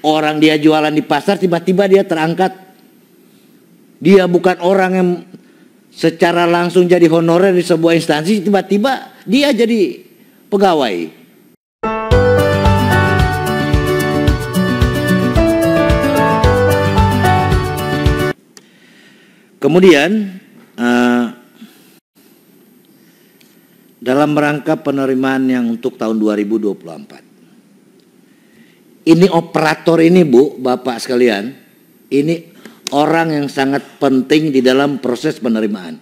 Orang dia jualan di pasar tiba-tiba dia terangkat. Dia bukan orang yang secara langsung jadi honorer di sebuah instansi tiba-tiba dia jadi pegawai. Kemudian uh, dalam rangka penerimaan yang untuk tahun 2024 ini operator ini Bu, Bapak sekalian, ini orang yang sangat penting di dalam proses penerimaan.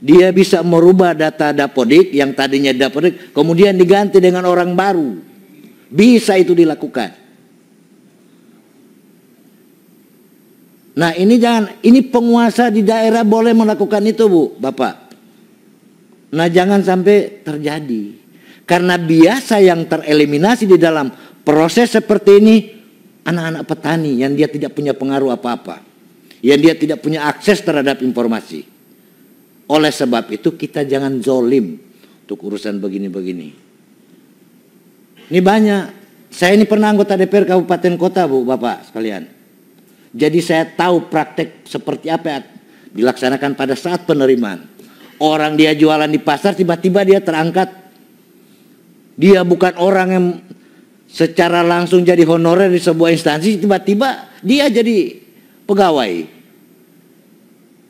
Dia bisa merubah data dapodik yang tadinya dapodik kemudian diganti dengan orang baru. Bisa itu dilakukan. Nah ini jangan, ini penguasa di daerah boleh melakukan itu Bu, Bapak. Nah jangan sampai terjadi. Karena biasa yang tereliminasi di dalam Proses seperti ini anak-anak petani yang dia tidak punya pengaruh apa-apa. Yang dia tidak punya akses terhadap informasi. Oleh sebab itu kita jangan zolim untuk urusan begini-begini. Ini banyak. Saya ini pernah anggota DPR Kabupaten Kota, Bu, Bapak sekalian. Jadi saya tahu praktek seperti apa yang dilaksanakan pada saat penerimaan. Orang dia jualan di pasar tiba-tiba dia terangkat. Dia bukan orang yang secara langsung jadi honorer di sebuah instansi tiba-tiba dia jadi pegawai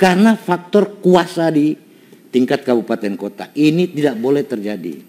karena faktor kuasa di tingkat kabupaten kota ini tidak boleh terjadi